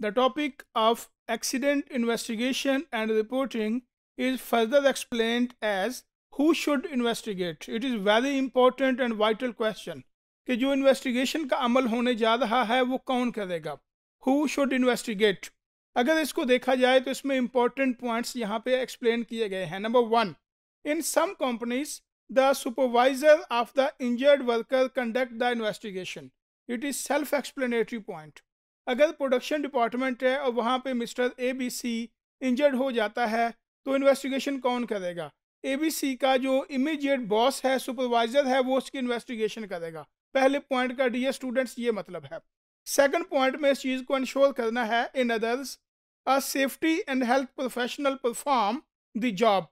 The topic of accident investigation and reporting is further explained as who should investigate. It is very important and vital question कि जो investigation का अमल होने जा रहा है वो कौन करेगा हु शुड इन्वेस्टिगेट अगर इसको देखा जाए तो इसमें इंपॉर्टेंट पॉइंट्स यहाँ पे एक्सप्लेन किए गए हैं number one in some companies the supervisor of the injured worker conduct the investigation it is self explanatory point अगर प्रोडक्शन डिपार्टमेंट है और वहाँ पे mister A B C injured हो जाता है तो इन्वेस्टिगेशन कौन करेगा ए बी सी का जो इमीडिएट बॉस है सुपरवाइजर है वो उसकी इन्वेस्टिगेशन करेगा पहले पॉइंट का डी स्टूडेंट्स ये मतलब है सेकंड पॉइंट में इस चीज़ को इंश्योर करना है in others a safety and health professional perform the job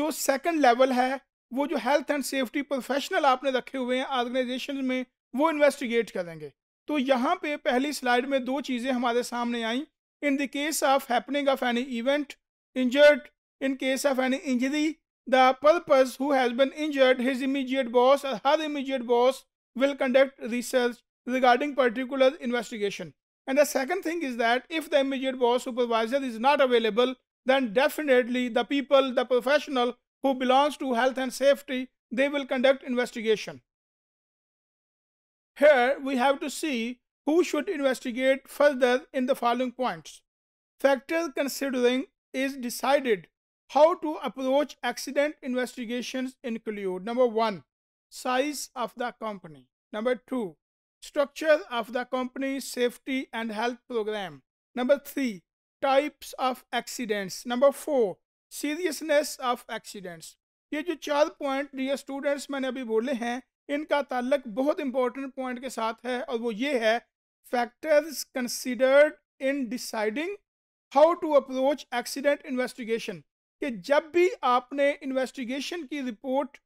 जो सेकंड लेवल है वो जो हेल्थ एंड सेफ्टी प्रोफेशनल आपने रखे हुए हैं ऑर्गेनाइजेशन में वो इन्वेस्टिगेट करेंगे तो यहाँ पे पहली स्लाइड में दो चीज़ें हमारे सामने आई in the case of happening of any event injured in case of any injury the purpose who has been injured his immediate boss her immediate boss will conduct research regarding particular investigation and the second thing is that if the immediate boss supervisor is not available then definitely the people the professional who belongs to health and safety they will conduct investigation Here we have to see who should investigate further in the following points. Factual considering is decided how to approach accident investigations include number one size of the company number two structure of the company's safety and health program number three types of accidents number four seriousness of accidents ये जो चार point dear students मैंने अभी बोले हैं इनका ताल्लक बहुत important point के साथ है और वो ये है factors considered in deciding how to approach accident investigation कि जब भी आपने इन्वेस्टिगेशन की रिपोर्ट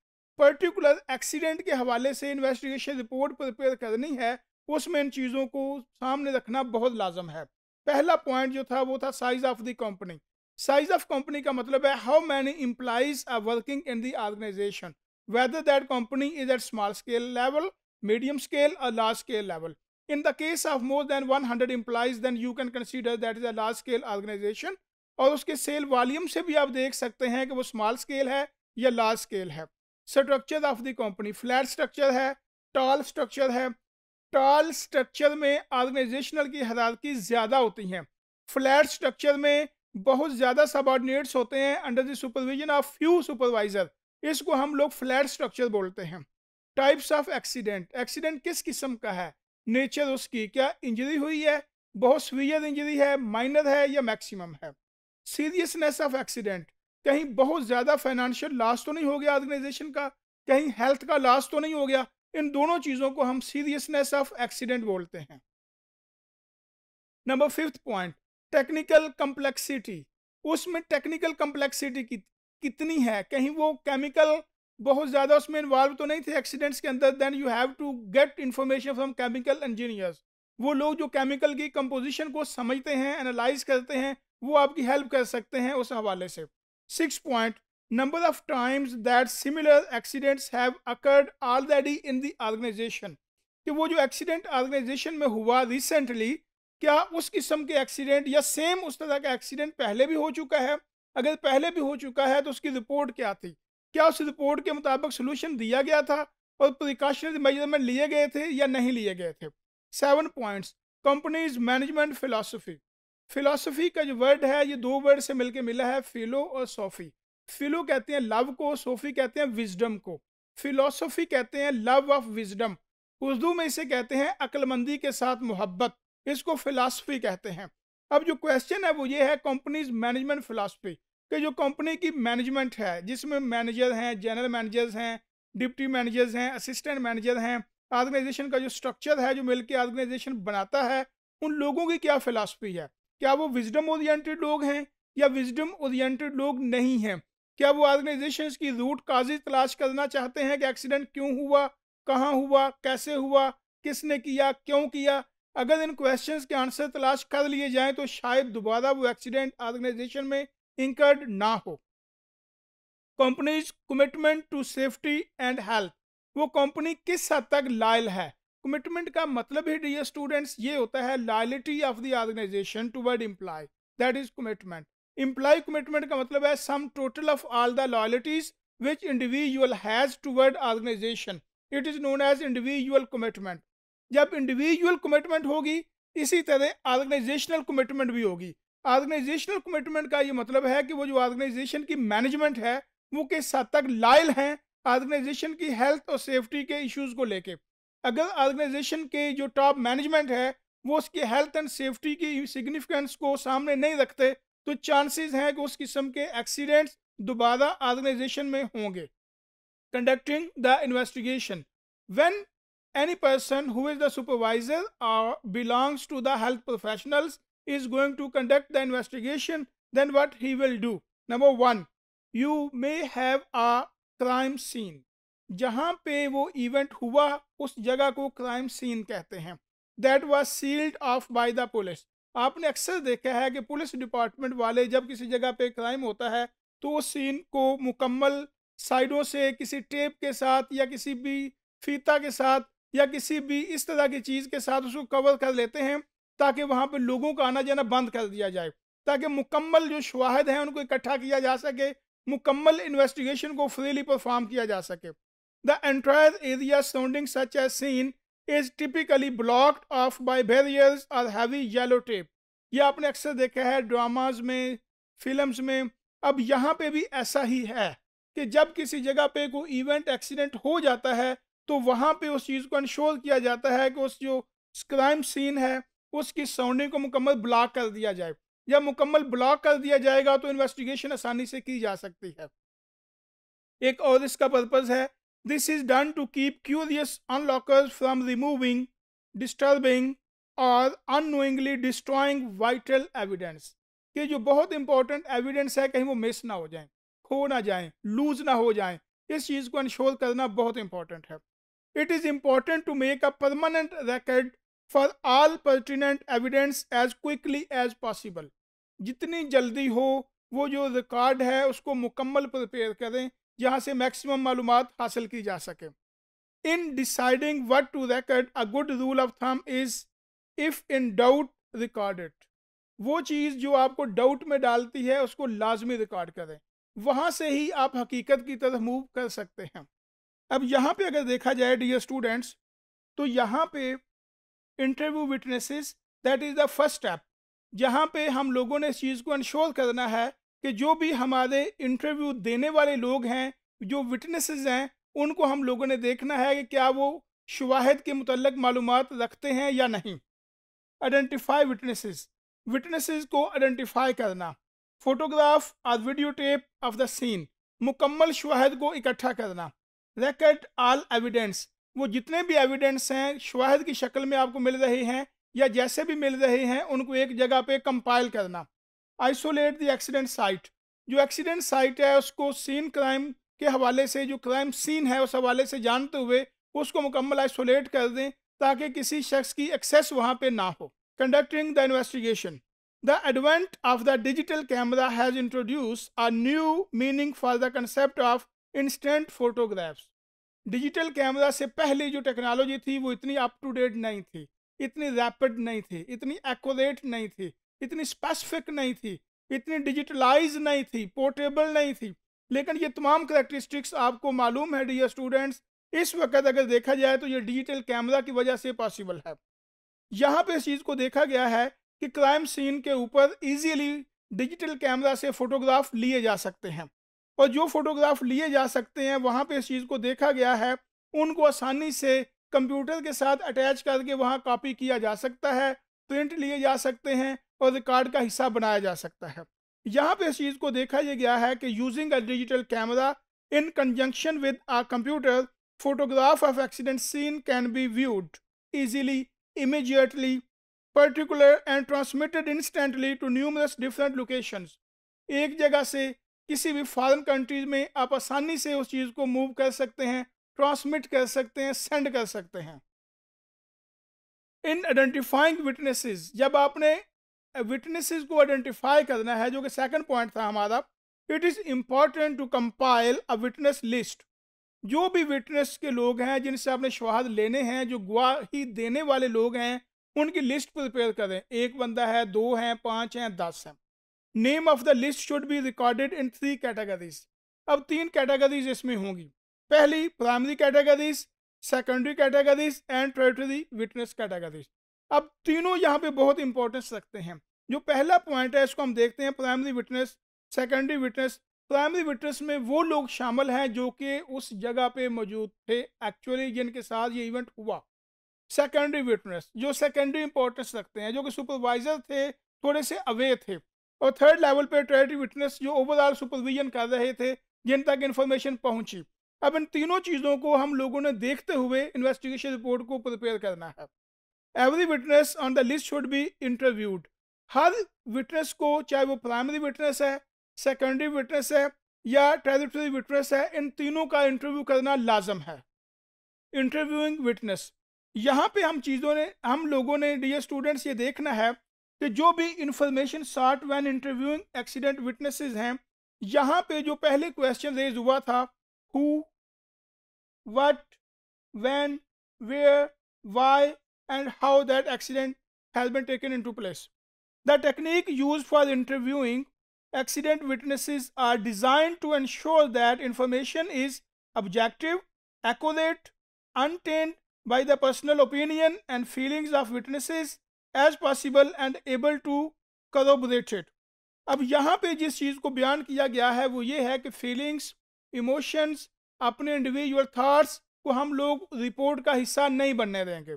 पर्टिकुलर एक्सीडेंट के हवाले से इन्वेस्टिगेशन रिपोर्ट प्रिपेयर करनी है उसमें इन चीज़ों को सामने रखना बहुत लाजम है पहला पॉइंट जो था वो था size of the company size of company का मतलब है how many employees are working in the organization whether that company is at small scale level, medium scale or large scale level. In the case of more than 100 employees, then you can consider that is a large scale organization. और उसके cell volume से भी आप देख सकते हैं कि वो स्मॉल स्केल है या लार्ज स्केल है structure of the company flat structure है टॉल स्ट्रक्चर है टॉल स्ट्रक्चर में ऑर्गेनाइजेशनल की हदारकी ज़्यादा होती हैं फ्लैट स्ट्रक्चर में बहुत ज़्यादा सबॉर्डिनेट्स होते हैं under the supervision of few supervisor इसको हम लोग फ्लैट स्ट्रक्चर बोलते हैं टाइप्स ऑफ एक्सीडेंट एक्सीडेंट किस किस्म का है नेचर उसकी क्या इंजरी हुई है बहुत सीवियर इंजरी है माइनर है या मैक्सिमम है सीरियसनेस ऑफ एक्सीडेंट कहीं बहुत ज़्यादा फाइनेंशियल लॉस तो नहीं हो गया ऑर्गेनाइजेशन का कहीं हेल्थ का लॉस तो नहीं हो गया इन दोनों चीज़ों को हम सीरियसनेस ऑफ एक्सीडेंट बोलते हैं number fifth point technical complexity उसमें टेक्निकल कम्प्लेक्सिटी कितनी है कहीं वो केमिकल बहुत ज़्यादा उसमें इन्वॉल्व तो नहीं थे एक्सीडेंट्स के अंदर then you have to get information from chemical engineers वो लोग जो केमिकल की कंपोजिशन को समझते हैं एनालाइज करते हैं वो आपकी हेल्प कर सकते हैं उस हवाले से six point number of times that similar accidents have occurred already in the organization कि वो जो एक्सीडेंट ऑर्गेनाइजेशन में हुआ रिसेंटली क्या उस किस्म के एक्सीडेंट या सेम उस तरह का एक्सीडेंट पहले भी हो चुका है अगर पहले भी हो चुका है तो उसकी रिपोर्ट क्या थी क्या उस रिपोर्ट के मुताबिक सोल्यूशन दिया गया था और प्रिकॉशनरी मेजरमेंट लिए गए थे या नहीं लिए गए थे seven points companies management philosophy philosophy का जो वर्ड है ये दो वर्ड से मिलकर मिला है फिलो और सोफी फिलो कहते हैं लव को सोफी कहते हैं विजडम को फिलोसफी कहते हैं लव ऑफ विजडम उर्दू में इसे कहते हैं अक्लमंदी के साथ मोहब्बत इसको फिलासफी कहते हैं अब जो क्वेश्चन है वो ये है कंपनीज मैनेजमेंट फिलासफी कि जो कंपनी की मैनेजमेंट है जिसमें मैनेजर हैं जनरल मैनेजर्स हैं डिप्टी मैनेजर्स हैं असिस्टेंट मैनेजर हैं ऑर्गेनाइजेशन का जो स्ट्रक्चर है जो मिलकर ऑर्गेनाइजेशन बनाता है उन लोगों की क्या फिलासफी है क्या वो विजडम ओरिएंटेड लोग हैं या विजडम ओरिएंटेड लोग नहीं हैं क्या वो ऑर्गेनाइजेशन की रूट काजी तलाश करना चाहते हैं कि एक्सीडेंट क्यों हुआ कहाँ हुआ कैसे हुआ किसने किया क्यों किया अगर इन क्वेश्चंस के आंसर तलाश कर लिए जाएं तो शायद दोबारा वो एक्सीडेंट ऑर्गेनाइजेशन में इंकर्ड ना हो companies commitment to safety and health वो कंपनी किस हद तक लायल है कमिटमेंट का मतलब ही डियर स्टूडेंट्स ये होता है loyalty of the organization toward employee that is commitment employee commitment का मतलब है sum total of all the loyalties which individual has toward organization it is known as individual commitment जब individual commitment होगी इसी तरह organisational commitment भी होगी organisational commitment का ये मतलब है कि वो जो ऑर्गेनाइजेशन की मैनेजमेंट है वो किस हद तक लायल हैं ऑर्गेनाइजेशन की हेल्थ और सेफ्टी के इश्यूज को लेके अगर ऑर्गेनाइजेशन के जो टॉप मैनेजमेंट है वो उसकी हेल्थ एंड सेफ्टी की सिग्निफिकेंस को सामने नहीं रखते तो चांसेस हैं कि उस किस्म के एक्सीडेंट्स दोबारा ऑर्गेनाइजेशन में होंगे conducting the investigation when any person who is the supervisor और belongs to the health professionals is going to conduct the investigation, then what he will do? Number one, you may have a crime scene. जहाँ पे वो event हुआ उस जगह को crime scene कहते हैं that was sealed off by the police आपने अक्सर देखा है कि पुलिस डिपार्टमेंट वाले जब किसी जगह पे क्राइम होता है तो उस सीन को मुकम्मल साइडों से किसी टेप के साथ या किसी भी फीता के साथ या किसी भी इस तरह की चीज़ के साथ उसको कवर कर लेते हैं ताकि वहाँ पर लोगों का आना जाना बंद कर दिया जाए ताकि मुकम्मल जो शवाहद हैं उनको इकट्ठा किया जा सके मुकम्मल इन्वेस्टिगेशन को फ्रीली परफॉर्म किया जा सके the entire area surrounding such a scene is typically block off by barriers और हैवी येलो टेप ये आपने अक्सर देखा है ड्रामाज में फिल्म्स में अब यहाँ पे भी ऐसा ही है कि जब किसी जगह पे कोई इवेंट एक्सीडेंट हो जाता है तो वहाँ पे उस चीज़ को इंश्योर किया जाता है कि उस जो क्राइम सीन है उसकी साउंडिंग को मुकम्मल ब्लॉक कर दिया जाए या मुकम्मल ब्लॉक कर दिया जाएगा तो इन्वेस्टिगेशन आसानी से की जा सकती है एक और इसका पर्पज़ है this is done to keep curious onlookers from removing disturbing और अनोइंगली डिस्ट्रॉइंग वाइटल एविडेंस कि जो बहुत इंपॉर्टेंट एविडेंस है कहीं वो मिस ना हो जाए खो ना जाए लूज ना हो जाए इस चीज़ को इंश्योर करना बहुत इंपॉर्टेंट है it is important to make a permanent record for all pertinent evidence as quickly as possible जितनी जल्दी हो वो जो रिकॉर्ड है उसको मुकम्मल प्रिपेयर करें जहाँ से मैक्सिमम मालूम हासिल की जा सके in deciding what to record a good rule of thumb is if in doubt record it वो चीज़ जो आपको डाउट में डालती है उसको लाजमी रिकॉर्ड करें वहाँ से ही आप हकीकत की तरफ मूव कर सकते हैं अब यहाँ पे अगर देखा जाए डियर स्टूडेंट्स तो यहाँ पे interview witnesses that is the first step जहाँ पे हम लोगों ने इस चीज़ को इंश्योर करना है कि जो भी हमारे इंटरव्यू देने वाले लोग हैं जो विटनेसेस हैं उनको हम लोगों ने देखना है कि क्या वो शवाहद के मतलब मालूम रखते हैं या नहीं आइडेंटिफाई विटनेसेस विटनेसेस को आइडेंटिफाई करना फोटोग्राफ और video tape of the scene मुकम्मल शवाहद को इकट्ठा करना रेकड आल एविडेंस वो जितने भी एविडेंस हैं शवाहद की शक्ल में आपको मिल रहे हैं या जैसे भी मिल रहे हैं उनको एक जगह पे कंपाइल करना आइसोलेट द एक्सीडेंट साइट जो एक्सीडेंट साइट है उसको सीन क्राइम के हवाले से जो क्राइम सीन है उस हवाले से जानते हुए उसको मुकम्मल आइसोलेट कर दें ताकि किसी शख्स की एक्सेस वहाँ पर ना हो conducting the investigation the advent of the digital camera has introduce a new meaning for the concept of instant photographs digital camera से पहले जो टेक्नोलॉजी थी वो इतनी अप टू डेट नहीं थी इतनी रैपिड नहीं थी इतनी एक्यूरेट नहीं थी इतनी स्पेसिफिक नहीं थी इतनी डिजिटलाइज नहीं थी पोर्टेबल नहीं थी लेकिन ये तमाम करेक्टरिस्टिक्स आपको मालूम है डी स्टूडेंट्स इस वक्त अगर देखा जाए तो ये डिजिटल कैमरा की वजह से पॉसिबल है यहाँ पे इस चीज़ को देखा गया है कि क्राइम सीन के ऊपर इजीली डिजिटल कैमरा से फोटोग्राफ लिए जा सकते हैं और जो फोटोग्राफ लिए जा सकते हैं वहाँ पे इस चीज़ को देखा गया है उनको आसानी से कंप्यूटर के साथ अटैच करके वहाँ कॉपी किया जा सकता है प्रिंट लिए जा सकते हैं और रिकॉर्ड का हिस्सा बनाया जा सकता है यहाँ पे इस चीज़ को देखा यह गया है कि using a digital camera in conjunction with a computer photograph of accident scene can be viewed easily immediately particular and transmitted instantly to numerous different location एक जगह से किसी भी फॉरेन कंट्रीज में आप आसानी से उस चीज़ को मूव कर सकते हैं ट्रांसमिट कर सकते हैं सेंड कर सकते हैं इन आइडेंटिफाइंग विटनेसेस जब आपने विटनेसेस को आइडेंटिफाई करना है जो कि सेकंड पॉइंट था हमारा it is important to compile a witness list जो भी विटनेस के लोग हैं जिनसे आपने शहाद लेने हैं जो गवाही देने वाले लोग हैं उनकी लिस्ट प्रिपेयर करें एक बंदा है दो हैं पाँच हैं दस हैं name of the list should be recorded in three categories अब तीन कैटेगरीज इसमें होंगी पहली primary categories secondary categories and tertiary witness categories अब तीनों यहाँ पे बहुत इंपॉर्टेंस रखते हैं जो पहला पॉइंट है इसको हम देखते हैं primary witness secondary witness primary witness में वो लोग शामिल हैं जो कि उस जगह पे मौजूद थे एक्चुअली जिनके साथ ये इवेंट हुआ सेकेंडरी विटनेस जो सेकेंडरी इंपॉर्टेंस रखते हैं जो कि सुपरवाइजर थे थोड़े से अवे थे और थर्ड लेवल पर टेरेटरी विटनेस जो ओवरऑल सुपरविजन कर रहे थे जिन तक इन्फॉर्मेशन पहुंची अब इन तीनों चीज़ों को हम लोगों ने देखते हुए इन्वेस्टिगेशन रिपोर्ट को प्रिपेयर करना है every witness on the list should be interviewed हर विटनेस को चाहे वो प्राइमरी विटनेस है सेकेंडरी विटनेस है या टेरिटरी विटनेस है इन तीनों का इंटरव्यू करना लाजम है इंटरव्यूइंग विटनेस यहाँ पे हम चीज़ों ने हम लोगों ने डी स्टूडेंट्स ये देखना है कि जो भी information sought when interviewing accident witnesses हैं यहाँ पे जो पहले क्वेश्चन रेज हुआ था who what when where why and how that accident has been taken into place the technique use for interviewing accident witnesses are design to ensure that information is objective accurate untainted by the personal opinion and feelings of witnesses as possible and able to corroborate it अब यहाँ पे जिस चीज़ को बयान किया गया है वो ये है कि फीलिंग्स इमोशंस अपने इंडिविजुअल थाट्स को हम लोग रिपोर्ट का हिस्सा नहीं बनने देंगे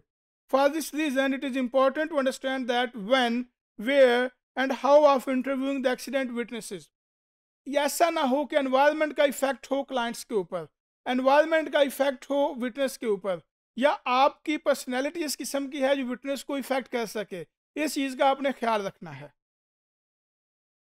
for this reason it is important to understand that when where and how of interviewing the accident witnesses ऐसा ना हो कि एनवायरमेंट का इफेक्ट हो क्लाइंट्स के ऊपर एनवायरमेंट का इफेक्ट हो विटनेस के ऊपर या आपकी पर्सनैलिटी इस किस्म की है जो विटनेस को इफेक्ट कर सके इस चीज़ का आपने ख्याल रखना है